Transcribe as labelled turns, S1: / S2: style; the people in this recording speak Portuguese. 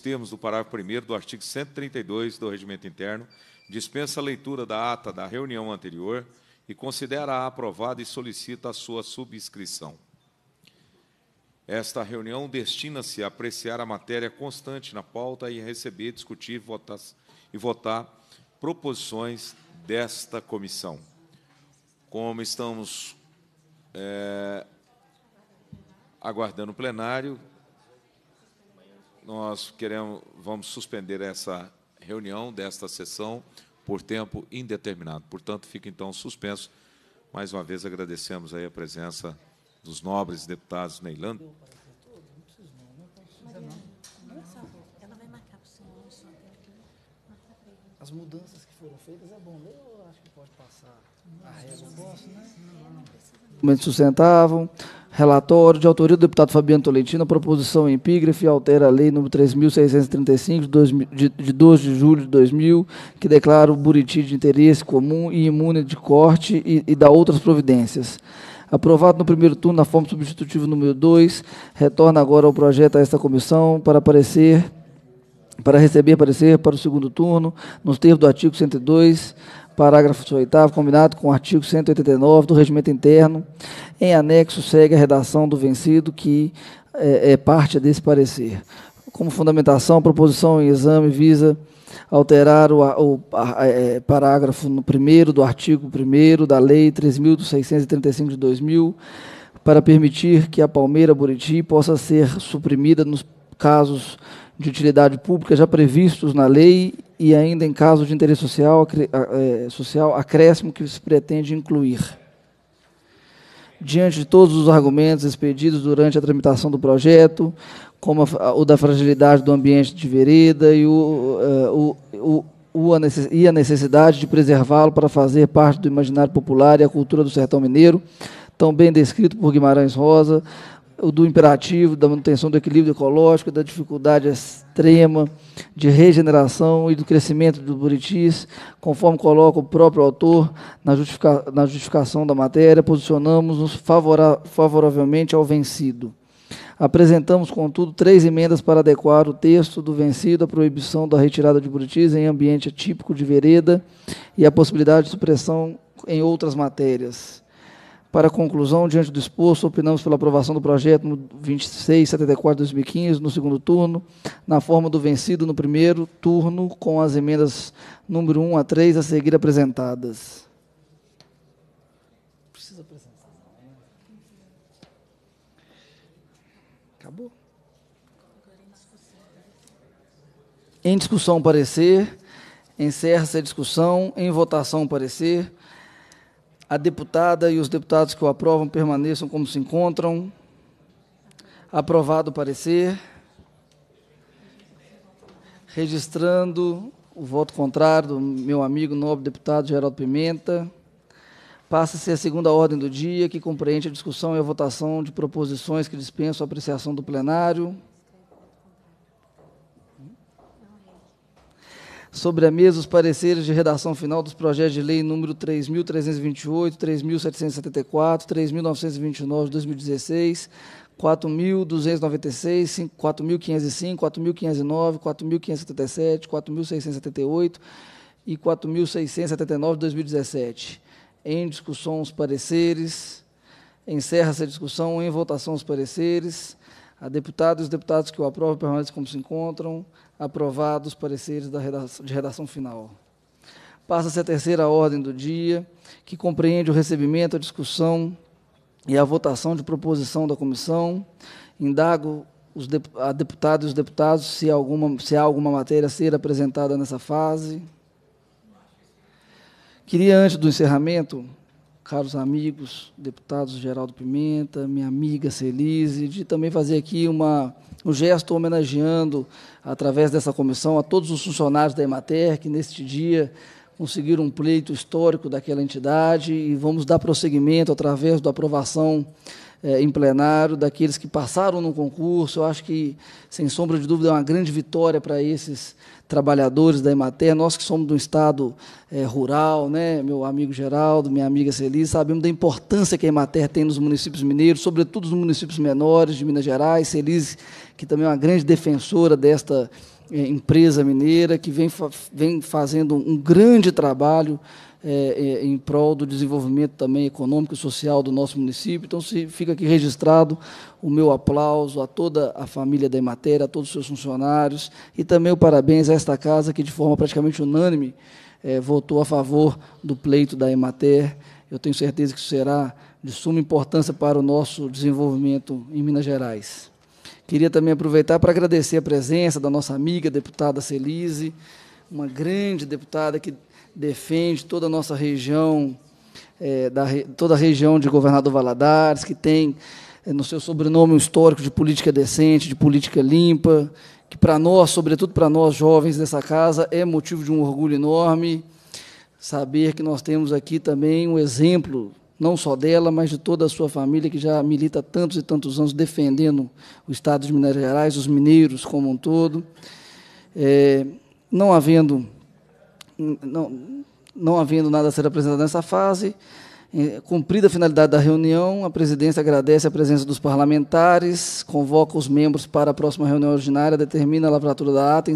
S1: termos do parágrafo 1 do artigo 132 do Regimento Interno, dispensa a leitura da ata da reunião anterior e considera-a aprovada e solicita a sua subscrição. Esta reunião destina-se a apreciar a matéria constante na pauta e receber, discutir votar, e votar proposições desta comissão. Como estamos é, aguardando o plenário, nós queremos, vamos suspender essa reunião desta sessão por tempo indeterminado. Portanto, fica então suspenso. Mais uma vez agradecemos aí a presença dos nobres deputados Neilando
S2: as mudanças que foram feitas é bom. Né? Eu acho que pode passar a ah, régua. gosto, né? Momentos sustentavam. Relatório de autoria do deputado Fabiano Tolentino, a proposição em epígrafe altera a lei número 3.635, de, 12 de julho de 2000, que declara o Buriti de interesse comum e imune de corte e, e dá outras providências aprovado no primeiro turno na forma substitutiva número 2, retorna agora o projeto a esta comissão para parecer para receber parecer para o segundo turno, nos termos do artigo 102, parágrafo 8 combinado com o artigo 189 do Regimento Interno. Em anexo segue a redação do vencido, que é, é parte desse parecer. Como fundamentação, a proposição em exame visa alterar o, o a, é, parágrafo 1 do artigo 1 da Lei 3.635 de 2000 para permitir que a Palmeira Buriti possa ser suprimida nos casos de utilidade pública já previstos na lei e ainda em caso de interesse social, é, social acréscimo que se pretende incluir. Diante de todos os argumentos expedidos durante a tramitação do projeto, como a, o da fragilidade do ambiente de vereda e, o, uh, o, o, a, necess, e a necessidade de preservá-lo para fazer parte do imaginário popular e a cultura do sertão mineiro, tão bem descrito por Guimarães Rosa, o do imperativo, da manutenção do equilíbrio ecológico, da dificuldade extrema de regeneração e do crescimento do Buritis, conforme coloca o próprio autor na, justifica na justificação da matéria, posicionamos-nos favora favoravelmente ao vencido. Apresentamos, contudo, três emendas para adequar o texto do vencido à proibição da retirada de Buritis em ambiente atípico de vereda e à possibilidade de supressão em outras matérias. Para conclusão, diante do exposto, opinamos pela aprovação do projeto 2674 de 2015, no segundo turno, na forma do vencido no primeiro turno, com as emendas número 1 a 3 a seguir apresentadas. Precisa apresentar. É? Acabou? Em discussão, parecer. Encerra-se a discussão. Em votação, parecer a deputada e os deputados que o aprovam permaneçam como se encontram. Aprovado o parecer. Registrando o voto contrário do meu amigo nobre deputado Geraldo Pimenta. Passa-se a segunda ordem do dia, que compreende a discussão e a votação de proposições que dispensam a apreciação do plenário. sobre a mesa os pareceres de redação final dos projetos de lei número 3.328, 3.774, 3.929 de 2016, 4.296, 4.505, 4.509, 4.577, 4.678 e 4.679 de 2017. Em discussão os pareceres. Encerra-se a discussão. Em votação os pareceres. A deputada e os deputados que o aprovam permanecem como se encontram. Aprovados os pareceres redação, de redação final. Passa-se a terceira ordem do dia, que compreende o recebimento, a discussão e a votação de proposição da comissão. Indago os de, a deputada e os deputados se, alguma, se há alguma matéria a ser apresentada nessa fase. Queria, antes do encerramento, caros amigos, deputados Geraldo Pimenta, minha amiga Celise, de também fazer aqui uma, um gesto homenageando, através dessa comissão, a todos os funcionários da Emater que, neste dia, conseguiram um pleito histórico daquela entidade e vamos dar prosseguimento através da aprovação é, em plenário, daqueles que passaram no concurso. Eu acho que, sem sombra de dúvida, é uma grande vitória para esses trabalhadores da Emater. Nós que somos de um estado é, rural, né? meu amigo Geraldo, minha amiga Celise, sabemos da importância que a Emater tem nos municípios mineiros, sobretudo nos municípios menores de Minas Gerais. Celise, que também é uma grande defensora desta é, empresa mineira, que vem, fa vem fazendo um grande trabalho é, é, em prol do desenvolvimento também econômico e social do nosso município. Então, se fica aqui registrado o meu aplauso a toda a família da Emater, a todos os seus funcionários e também o parabéns a esta casa que, de forma praticamente unânime, é, votou a favor do pleito da Emater. Eu tenho certeza que isso será de suma importância para o nosso desenvolvimento em Minas Gerais. Queria também aproveitar para agradecer a presença da nossa amiga deputada Celise, uma grande deputada que defende toda a nossa região, é, da, toda a região de Governador Valadares, que tem é, no seu sobrenome um histórico de política decente, de política limpa, que para nós, sobretudo para nós jovens dessa casa, é motivo de um orgulho enorme saber que nós temos aqui também um exemplo, não só dela, mas de toda a sua família, que já milita tantos e tantos anos defendendo o Estado de Minas Gerais, os mineiros como um todo. É, não havendo não, não havendo nada a ser apresentado nessa fase, Cumprida a finalidade da reunião, a presidência agradece a presença dos parlamentares, convoca os membros para a próxima reunião ordinária, determina a lavratura da ata.